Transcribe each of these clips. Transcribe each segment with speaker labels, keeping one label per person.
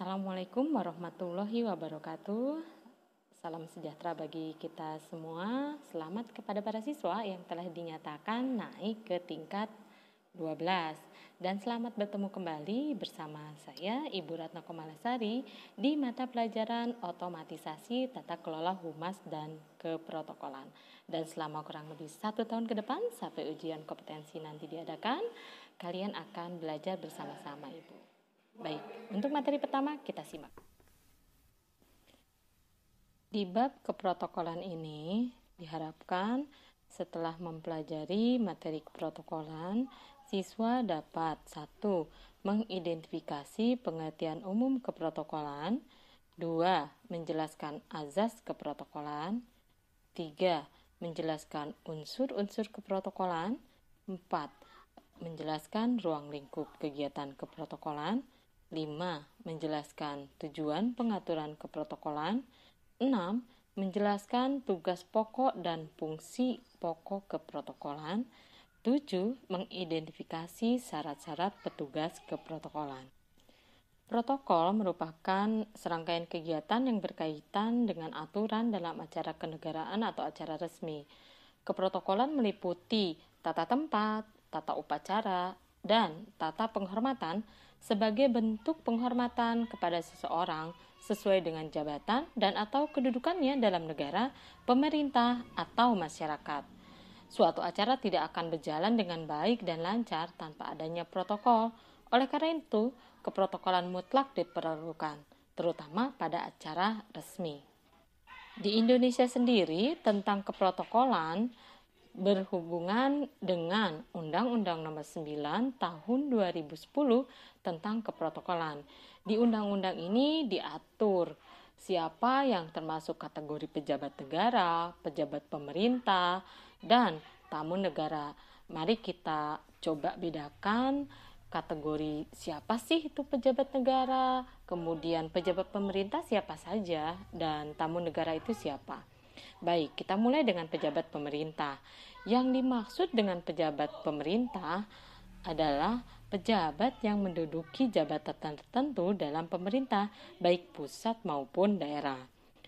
Speaker 1: Assalamualaikum warahmatullahi wabarakatuh. Salam sejahtera bagi kita semua. Selamat kepada para siswa yang telah dinyatakan naik ke tingkat 12 dan selamat bertemu kembali bersama saya Ibu Ratna Komalasari di mata pelajaran otomatisasi tata kelola humas dan keprotokolan dan selama kurang lebih satu tahun ke depan sampai ujian kompetensi nanti diadakan kalian akan belajar bersama-sama Ibu Baik, untuk materi pertama kita simak. Di bab keprotokolan ini diharapkan setelah mempelajari materi keprotokolan, siswa dapat 1. mengidentifikasi pengertian umum keprotokolan, 2. menjelaskan azas keprotokolan, 3. menjelaskan unsur-unsur keprotokolan, 4. menjelaskan ruang lingkup kegiatan keprotokolan, 5. Menjelaskan tujuan pengaturan keprotokolan. 6. Menjelaskan tugas pokok dan fungsi pokok keprotokolan. 7. Mengidentifikasi syarat-syarat petugas keprotokolan. Protokol merupakan serangkaian kegiatan yang berkaitan dengan aturan dalam acara kenegaraan atau acara resmi. Keprotokolan meliputi tata tempat, tata upacara, dan tata penghormatan sebagai bentuk penghormatan kepada seseorang sesuai dengan jabatan dan atau kedudukannya dalam negara, pemerintah, atau masyarakat. Suatu acara tidak akan berjalan dengan baik dan lancar tanpa adanya protokol. Oleh karena itu, keprotokolan mutlak diperlukan, terutama pada acara resmi. Di Indonesia sendiri, tentang keprotokolan berhubungan dengan Undang-Undang Nomor 9 Tahun 2010 tentang Keprotokolan. Di undang-undang ini diatur siapa yang termasuk kategori pejabat negara, pejabat pemerintah, dan tamu negara. Mari kita coba bedakan kategori siapa sih itu pejabat negara, kemudian pejabat pemerintah siapa saja, dan tamu negara itu siapa. Baik, kita mulai dengan pejabat pemerintah. Yang dimaksud dengan pejabat pemerintah adalah pejabat yang menduduki jabatan tertentu dalam pemerintah, baik pusat maupun daerah.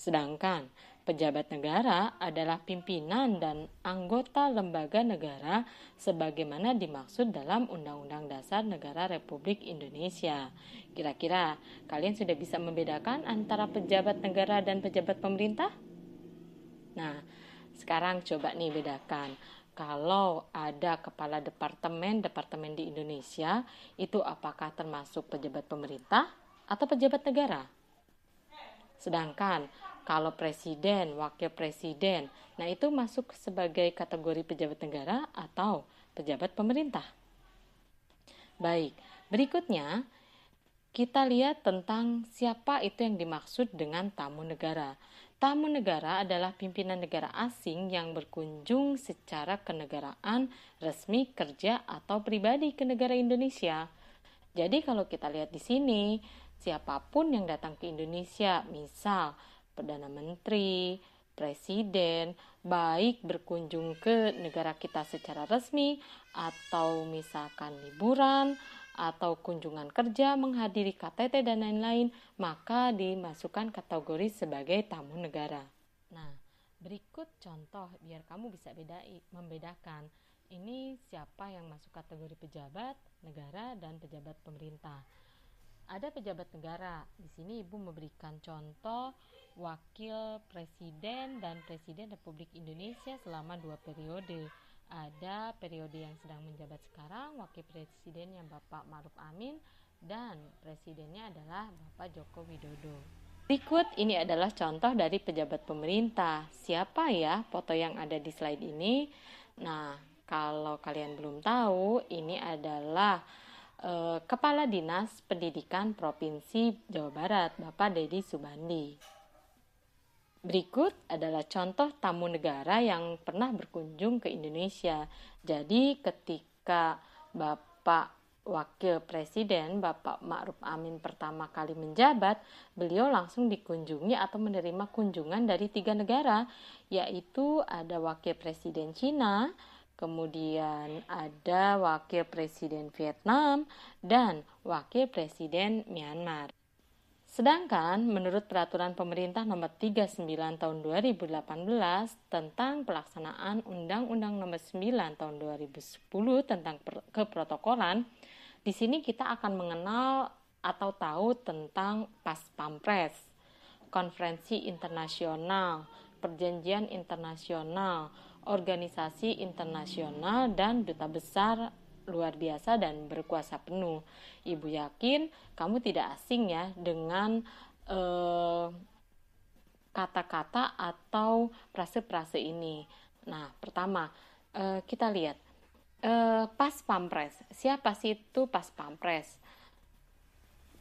Speaker 1: Sedangkan pejabat negara adalah pimpinan dan anggota lembaga negara sebagaimana dimaksud dalam Undang-Undang Dasar Negara Republik Indonesia. Kira-kira kalian sudah bisa membedakan antara pejabat negara dan pejabat pemerintah? Nah, sekarang coba nih bedakan. Kalau ada kepala departemen, departemen di Indonesia, itu apakah termasuk pejabat pemerintah atau pejabat negara? Sedangkan kalau presiden, wakil presiden, nah itu masuk sebagai kategori pejabat negara atau pejabat pemerintah. Baik, berikutnya kita lihat tentang siapa itu yang dimaksud dengan tamu negara. Tamu negara adalah pimpinan negara asing yang berkunjung secara kenegaraan, resmi, kerja, atau pribadi ke negara Indonesia. Jadi kalau kita lihat di sini, siapapun yang datang ke Indonesia, misal Perdana Menteri, Presiden, baik berkunjung ke negara kita secara resmi atau misalkan liburan atau kunjungan kerja, menghadiri KTT dan lain-lain, maka dimasukkan kategori sebagai tamu negara. Nah, berikut contoh biar kamu bisa bedai, membedakan ini siapa yang masuk kategori pejabat negara dan pejabat pemerintah. Ada pejabat negara. Di sini Ibu memberikan contoh wakil presiden dan presiden Republik Indonesia selama dua periode ada periode yang sedang menjabat sekarang wakil presidennya Bapak Maruf Amin dan presidennya adalah Bapak Joko Widodo. Berikut ini adalah contoh dari pejabat pemerintah. Siapa ya foto yang ada di slide ini? Nah, kalau kalian belum tahu, ini adalah eh, Kepala Dinas Pendidikan Provinsi Jawa Barat, Bapak Dedi Subandi. Berikut adalah contoh tamu negara yang pernah berkunjung ke Indonesia. Jadi ketika Bapak Wakil Presiden Bapak Ma'ruf Amin pertama kali menjabat, beliau langsung dikunjungi atau menerima kunjungan dari tiga negara, yaitu ada Wakil Presiden Cina, kemudian ada Wakil Presiden Vietnam, dan Wakil Presiden Myanmar. Sedangkan menurut peraturan pemerintah nomor 39 tahun 2018 tentang pelaksanaan Undang-Undang nomor 9 tahun 2010 tentang keprotokolan, di sini kita akan mengenal atau tahu tentang pas pampres, konferensi internasional, perjanjian internasional, organisasi internasional dan duta besar luar biasa dan berkuasa penuh. Ibu yakin kamu tidak asing ya dengan eh, kata-kata eh, atau prase-prase ini. Nah, pertama eh, kita lihat eh, pas pampres. Siapa sih itu pas pampres?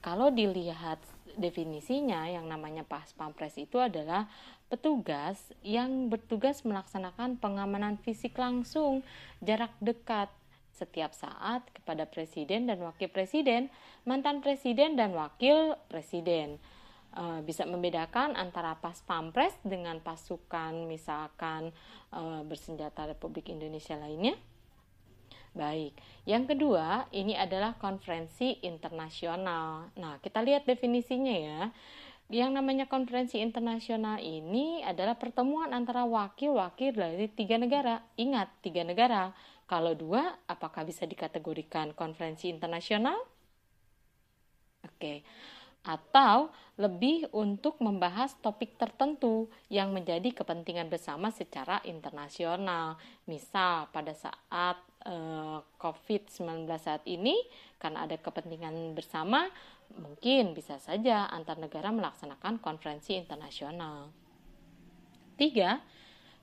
Speaker 1: Kalau dilihat definisinya yang namanya pas pampres itu adalah petugas yang bertugas melaksanakan pengamanan fisik langsung jarak dekat setiap saat kepada presiden dan wakil presiden, mantan presiden dan wakil presiden. E, bisa membedakan antara pas pampres dengan pasukan misalkan e, bersenjata Republik Indonesia lainnya. Baik, yang kedua ini adalah konferensi internasional. Nah, kita lihat definisinya ya. Yang namanya konferensi internasional ini adalah pertemuan antara wakil-wakil dari tiga negara. Ingat, tiga negara, kalau dua, apakah bisa dikategorikan konferensi internasional? Oke. Atau lebih untuk membahas topik tertentu yang menjadi kepentingan bersama secara internasional. Misal pada saat eh, COVID-19 saat ini karena ada kepentingan bersama, mungkin bisa saja antar negara melaksanakan konferensi internasional. Tiga,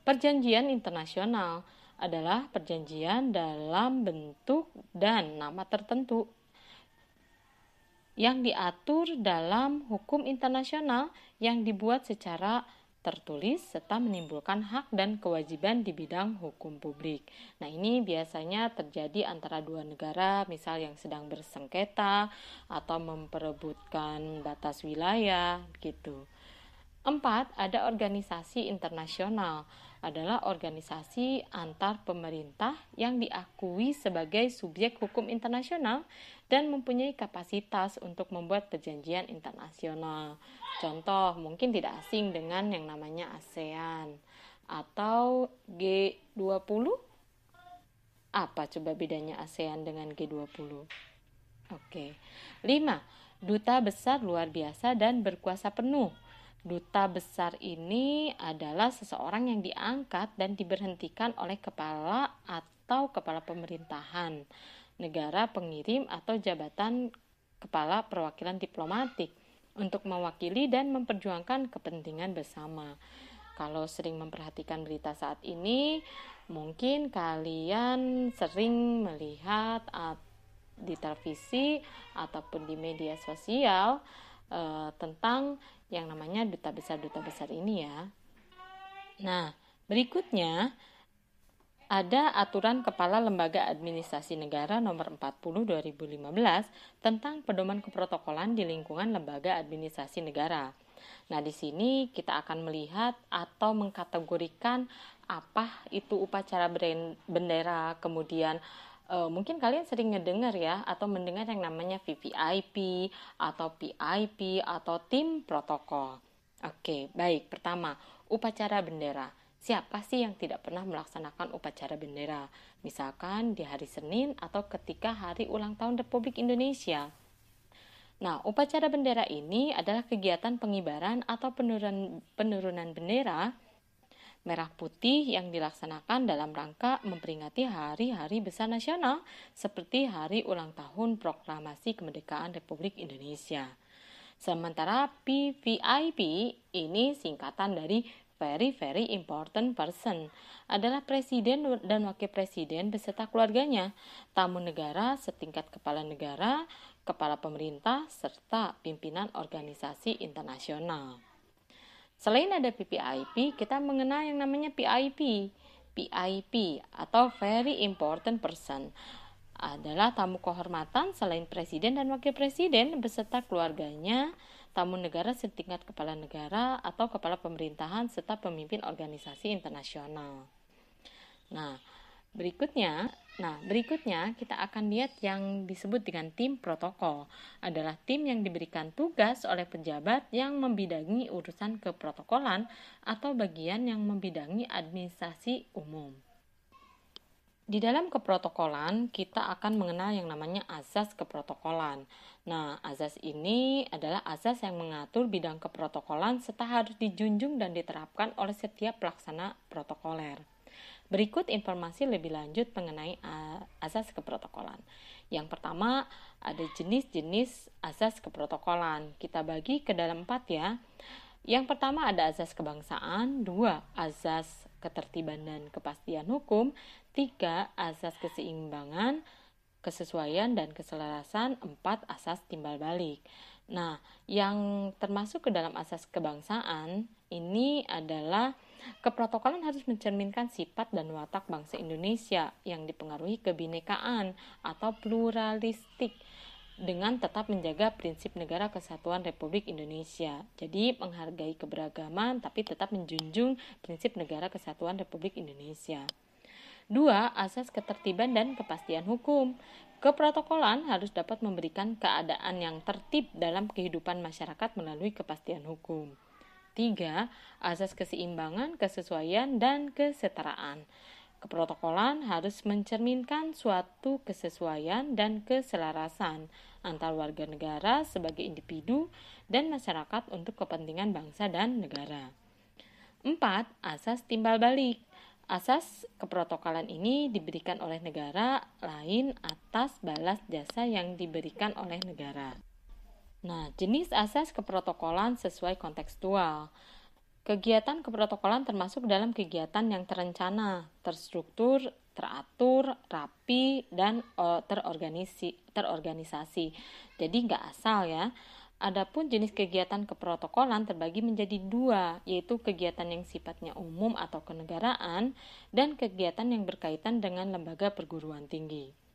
Speaker 1: perjanjian internasional adalah perjanjian dalam bentuk dan nama tertentu yang diatur dalam hukum internasional yang dibuat secara tertulis serta menimbulkan hak dan kewajiban di bidang hukum publik. Nah, ini biasanya terjadi antara dua negara, misal yang sedang bersengketa atau memperebutkan batas wilayah gitu. Empat, ada organisasi internasional adalah organisasi antar pemerintah yang diakui sebagai subjek hukum internasional dan mempunyai kapasitas untuk membuat perjanjian internasional. Contoh, mungkin tidak asing dengan yang namanya ASEAN atau G20. Apa coba bedanya ASEAN dengan G20? Oke. 5. Duta besar luar biasa dan berkuasa penuh Duta besar ini adalah seseorang yang diangkat dan diberhentikan oleh kepala atau kepala pemerintahan, negara pengirim atau jabatan kepala perwakilan diplomatik untuk mewakili dan memperjuangkan kepentingan bersama. Kalau sering memperhatikan berita saat ini, mungkin kalian sering melihat di televisi ataupun di media sosial Eh, tentang yang namanya duta besar-duta besar ini ya. Nah, berikutnya ada aturan Kepala Lembaga Administrasi Negara Nomor 40 2015 tentang pedoman keprotokolan di lingkungan lembaga administrasi negara. Nah, di sini kita akan melihat atau mengkategorikan apa itu upacara bendera, kemudian Eh, mungkin kalian sering ngedengar ya atau mendengar yang namanya VVIP atau PIP atau tim protokol. Oke, baik. Pertama, upacara bendera. Siapa sih yang tidak pernah melaksanakan upacara bendera? Misalkan di hari Senin atau ketika hari ulang tahun Republik Indonesia. Nah, upacara bendera ini adalah kegiatan pengibaran atau penurunan, penurunan bendera merah putih yang dilaksanakan dalam rangka memperingati hari-hari besar nasional seperti hari ulang tahun proklamasi kemerdekaan Republik Indonesia. Sementara PVIP ini singkatan dari Very Very Important Person adalah presiden dan wakil presiden beserta keluarganya, tamu negara setingkat kepala negara, kepala pemerintah, serta pimpinan organisasi internasional. Selain ada PPIP, kita mengenal yang namanya PIP. PIP atau Very Important Person adalah tamu kehormatan selain presiden dan wakil presiden beserta keluarganya, tamu negara setingkat kepala negara atau kepala pemerintahan serta pemimpin organisasi internasional. Nah, berikutnya Nah, berikutnya kita akan lihat yang disebut dengan tim protokol. Adalah tim yang diberikan tugas oleh pejabat yang membidangi urusan keprotokolan atau bagian yang membidangi administrasi umum. Di dalam keprotokolan, kita akan mengenal yang namanya azas keprotokolan. Nah, asas ini adalah asas yang mengatur bidang keprotokolan serta harus dijunjung dan diterapkan oleh setiap pelaksana protokoler. Berikut informasi lebih lanjut mengenai eh, asas keprotokolan. Yang pertama, ada jenis-jenis asas keprotokolan. Kita bagi ke dalam empat ya. Yang pertama ada asas kebangsaan, dua asas ketertiban dan kepastian hukum, tiga asas keseimbangan, kesesuaian dan keselarasan, empat asas timbal balik. Nah, yang termasuk ke dalam asas kebangsaan ini adalah Keprotokolan harus mencerminkan sifat dan watak bangsa Indonesia yang dipengaruhi kebinekaan atau pluralistik dengan tetap menjaga prinsip negara kesatuan Republik Indonesia. Jadi menghargai keberagaman tapi tetap menjunjung prinsip negara kesatuan Republik Indonesia. Dua, asas ketertiban dan kepastian hukum. Keprotokolan harus dapat memberikan keadaan yang tertib dalam kehidupan masyarakat melalui kepastian hukum. Ketiga, asas keseimbangan, kesesuaian, dan kesetaraan. Keprotokolan harus mencerminkan suatu kesesuaian dan keselarasan antar warga negara sebagai individu dan masyarakat untuk kepentingan bangsa dan negara. 4. Asas timbal balik. Asas keprotokolan ini diberikan oleh negara lain atas balas jasa yang diberikan oleh negara. Nah, jenis asas keprotokolan sesuai kontekstual. Kegiatan keprotokolan termasuk dalam kegiatan yang terencana, terstruktur, teratur, rapi, dan e, terorganisi, terorganisasi. Jadi nggak asal ya. Adapun jenis kegiatan keprotokolan terbagi menjadi dua, yaitu kegiatan yang sifatnya umum atau kenegaraan dan kegiatan yang berkaitan dengan lembaga perguruan tinggi.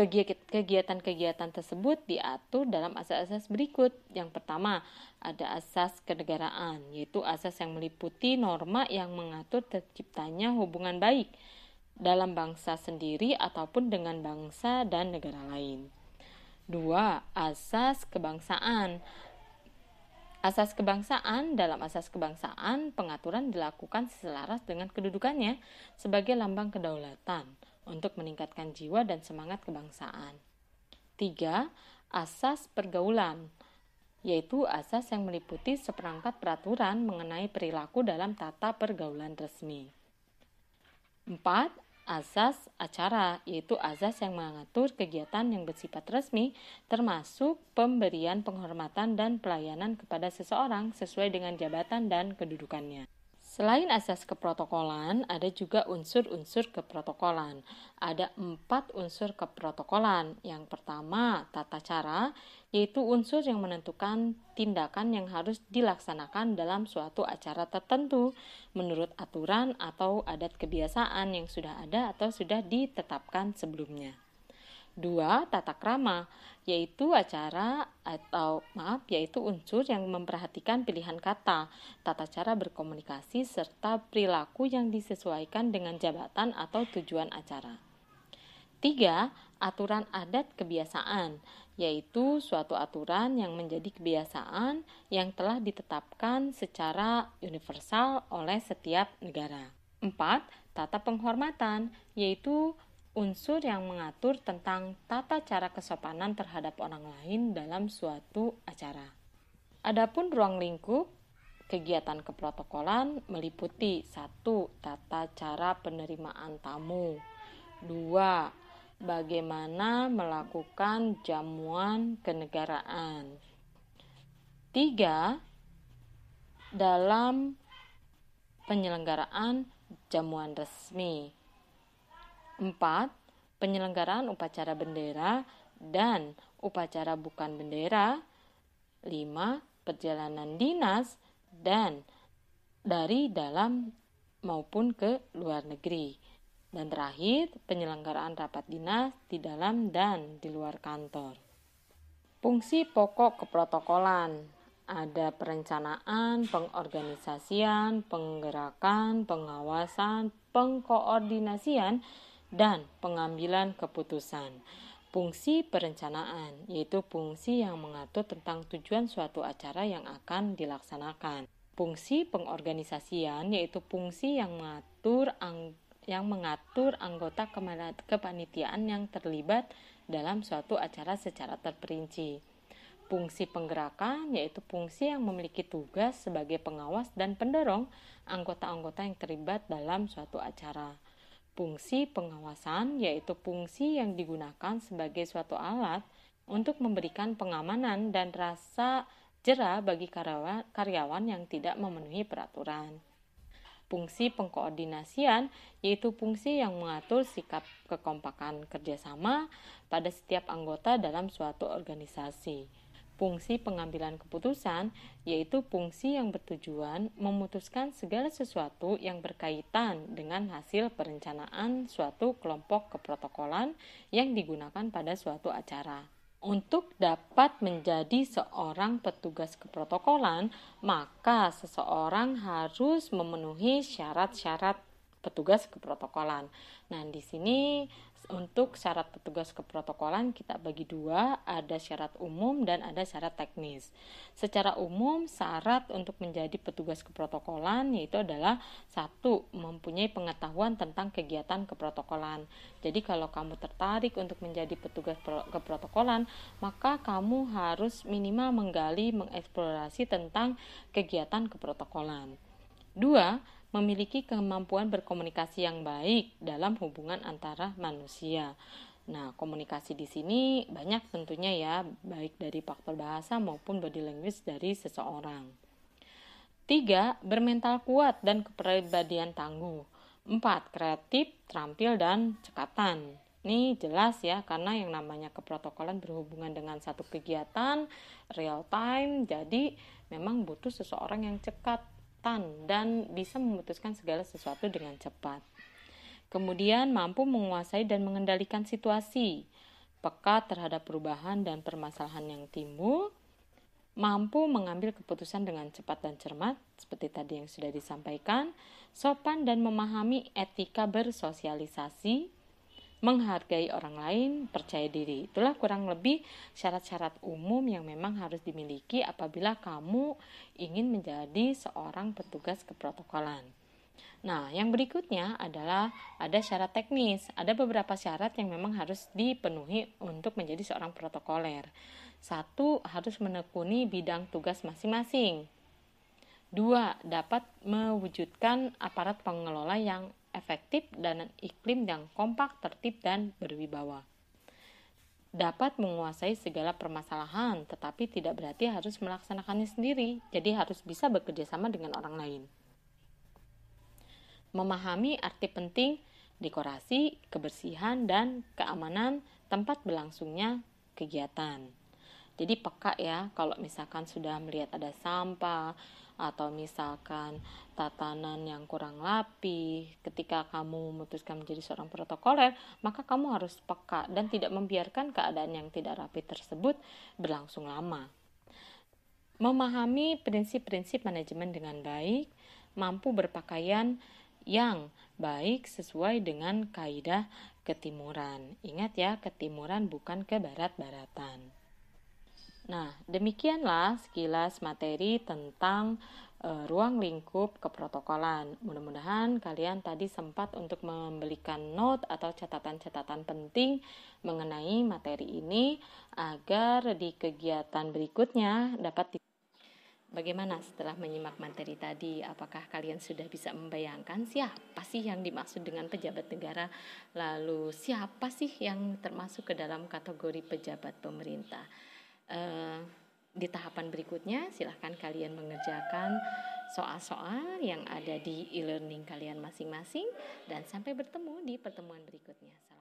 Speaker 1: Kegiatan-kegiatan tersebut diatur dalam asas-asas berikut. Yang pertama, ada asas kenegaraan, yaitu asas yang meliputi norma yang mengatur terciptanya hubungan baik dalam bangsa sendiri ataupun dengan bangsa dan negara lain. Dua, asas kebangsaan. Asas kebangsaan dalam asas kebangsaan, pengaturan dilakukan selaras dengan kedudukannya sebagai lambang kedaulatan untuk meningkatkan jiwa dan semangat kebangsaan. Tiga, Asas pergaulan yaitu asas yang meliputi seperangkat peraturan mengenai perilaku dalam tata pergaulan resmi. Empat, Asas acara yaitu asas yang mengatur kegiatan yang bersifat resmi termasuk pemberian penghormatan dan pelayanan kepada seseorang sesuai dengan jabatan dan kedudukannya. Selain asas keprotokolan, ada juga unsur-unsur keprotokolan. Ada empat unsur keprotokolan. Yang pertama, tata cara, yaitu unsur yang menentukan tindakan yang harus dilaksanakan dalam suatu acara tertentu menurut aturan atau adat kebiasaan yang sudah ada atau sudah ditetapkan sebelumnya. Dua, tata krama, yaitu acara atau maaf, yaitu unsur yang memperhatikan pilihan kata, tata cara berkomunikasi, serta perilaku yang disesuaikan dengan jabatan atau tujuan acara. Tiga, aturan adat kebiasaan, yaitu suatu aturan yang menjadi kebiasaan yang telah ditetapkan secara universal oleh setiap negara. Empat, Tata penghormatan, yaitu unsur yang mengatur tentang tata cara kesopanan terhadap orang lain dalam suatu acara. Adapun ruang lingkup, kegiatan keprotokolan meliputi satu tata cara penerimaan tamu. dua bagaimana melakukan jamuan kenegaraan. tiga dalam penyelenggaraan jamuan resmi. 4. Penyelenggaraan upacara bendera dan upacara bukan bendera. 5. Perjalanan dinas dan dari dalam maupun ke luar negeri. Dan terakhir, penyelenggaraan rapat dinas di dalam dan di luar kantor. Fungsi pokok keprotokolan ada perencanaan, pengorganisasian, penggerakan, pengawasan, pengkoordinasian, dan pengambilan keputusan. Fungsi perencanaan yaitu fungsi yang mengatur tentang tujuan suatu acara yang akan dilaksanakan. Fungsi pengorganisasian yaitu fungsi yang mengatur ang yang mengatur anggota kepanitiaan yang terlibat dalam suatu acara secara terperinci. Fungsi penggerakan yaitu fungsi yang memiliki tugas sebagai pengawas dan pendorong anggota-anggota yang terlibat dalam suatu acara Fungsi pengawasan yaitu fungsi yang digunakan sebagai suatu alat untuk memberikan pengamanan dan rasa jera bagi karyawan yang tidak memenuhi peraturan. Fungsi pengkoordinasian yaitu fungsi yang mengatur sikap kekompakan kerjasama pada setiap anggota dalam suatu organisasi. Fungsi pengambilan keputusan yaitu fungsi yang bertujuan memutuskan segala sesuatu yang berkaitan dengan hasil perencanaan suatu kelompok keprotokolan yang digunakan pada suatu acara. Untuk dapat menjadi seorang petugas keprotokolan, maka seseorang harus memenuhi syarat-syarat petugas keprotokolan. Nah, di sini untuk syarat petugas keprotokolan kita bagi dua, ada syarat umum dan ada syarat teknis. Secara umum, syarat untuk menjadi petugas keprotokolan yaitu adalah satu, mempunyai pengetahuan tentang kegiatan keprotokolan. Jadi kalau kamu tertarik untuk menjadi petugas keprotokolan, maka kamu harus minimal menggali, mengeksplorasi tentang kegiatan keprotokolan. Dua, memiliki kemampuan berkomunikasi yang baik dalam hubungan antara manusia. Nah, komunikasi di sini banyak tentunya ya, baik dari faktor bahasa maupun body language dari seseorang. Tiga, bermental kuat dan kepribadian tangguh. Empat, kreatif, terampil, dan cekatan. Ini jelas ya, karena yang namanya keprotokolan berhubungan dengan satu kegiatan real time, jadi memang butuh seseorang yang cekat instan dan bisa memutuskan segala sesuatu dengan cepat. Kemudian mampu menguasai dan mengendalikan situasi, peka terhadap perubahan dan permasalahan yang timbul, mampu mengambil keputusan dengan cepat dan cermat, seperti tadi yang sudah disampaikan, sopan dan memahami etika bersosialisasi, menghargai orang lain, percaya diri. Itulah kurang lebih syarat-syarat umum yang memang harus dimiliki apabila kamu ingin menjadi seorang petugas keprotokolan. Nah, yang berikutnya adalah ada syarat teknis. Ada beberapa syarat yang memang harus dipenuhi untuk menjadi seorang protokoler. Satu, harus menekuni bidang tugas masing-masing. Dua, dapat mewujudkan aparat pengelola yang efektif dan iklim yang kompak, tertib, dan berwibawa. Dapat menguasai segala permasalahan, tetapi tidak berarti harus melaksanakannya sendiri, jadi harus bisa bekerja sama dengan orang lain. Memahami arti penting dekorasi, kebersihan, dan keamanan tempat berlangsungnya kegiatan jadi peka ya kalau misalkan sudah melihat ada sampah atau misalkan tatanan yang kurang rapi ketika kamu memutuskan menjadi seorang protokoler maka kamu harus peka dan tidak membiarkan keadaan yang tidak rapi tersebut berlangsung lama memahami prinsip-prinsip manajemen dengan baik mampu berpakaian yang baik sesuai dengan kaidah ketimuran. Ingat ya, ketimuran bukan ke barat-baratan. Nah, demikianlah sekilas materi tentang e, ruang lingkup keprotokolan. Mudah-mudahan kalian tadi sempat untuk membelikan note atau catatan-catatan penting mengenai materi ini agar di kegiatan berikutnya dapat di Bagaimana setelah menyimak materi tadi, apakah kalian sudah bisa membayangkan siapa sih yang dimaksud dengan pejabat negara? Lalu siapa sih yang termasuk ke dalam kategori pejabat pemerintah? Eh, di tahapan berikutnya silahkan kalian mengerjakan soal-soal yang ada di e-learning kalian masing-masing dan sampai bertemu di pertemuan berikutnya. Salam